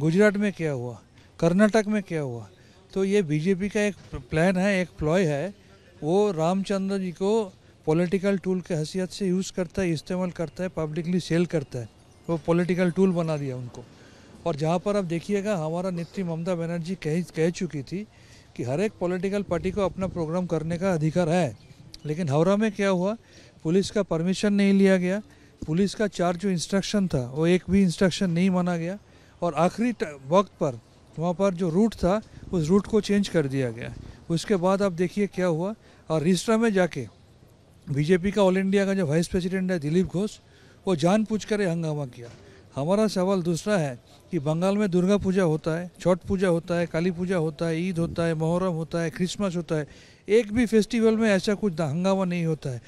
गुजरात में क्या हुआ कर्नाटक में क्या हुआ तो ये बीजेपी का एक प्लान है एक प्लॉय है वो रामचंद्र जी को पॉलिटिकल टूल के हैसियत से यूज़ करता है इस्तेमाल करता है पब्लिकली सेल करता है वो पॉलिटिकल टूल बना दिया उनको और जहाँ पर आप देखिएगा हमारा नेत्री ममता बनर्जी कह कह चुकी थी कि हर एक पॉलिटिकल पार्टी को अपना प्रोग्राम करने का अधिकार है लेकिन हावड़ा में क्या हुआ पुलिस का परमिशन नहीं लिया गया पुलिस का चार जो इंस्ट्रक्शन था वो एक भी इंस्ट्रक्शन नहीं माना गया और आखिरी वक्त पर वहाँ पर जो रूट था उस रूट को चेंज कर दिया गया उसके बाद आप देखिए क्या हुआ और रिस्ट्रा में जाके बीजेपी का ऑल इंडिया का जो वाइस प्रेसिडेंट है दिलीप घोष वो जान पूछ कर हंगामा किया हमारा सवाल दूसरा है कि बंगाल में दुर्गा पूजा होता है छठ पूजा होता है काली पूजा होता है ईद होता है मोहर्रम होता है क्रिसमस होता है एक भी फेस्टिवल में ऐसा कुछ हंगामा नहीं होता है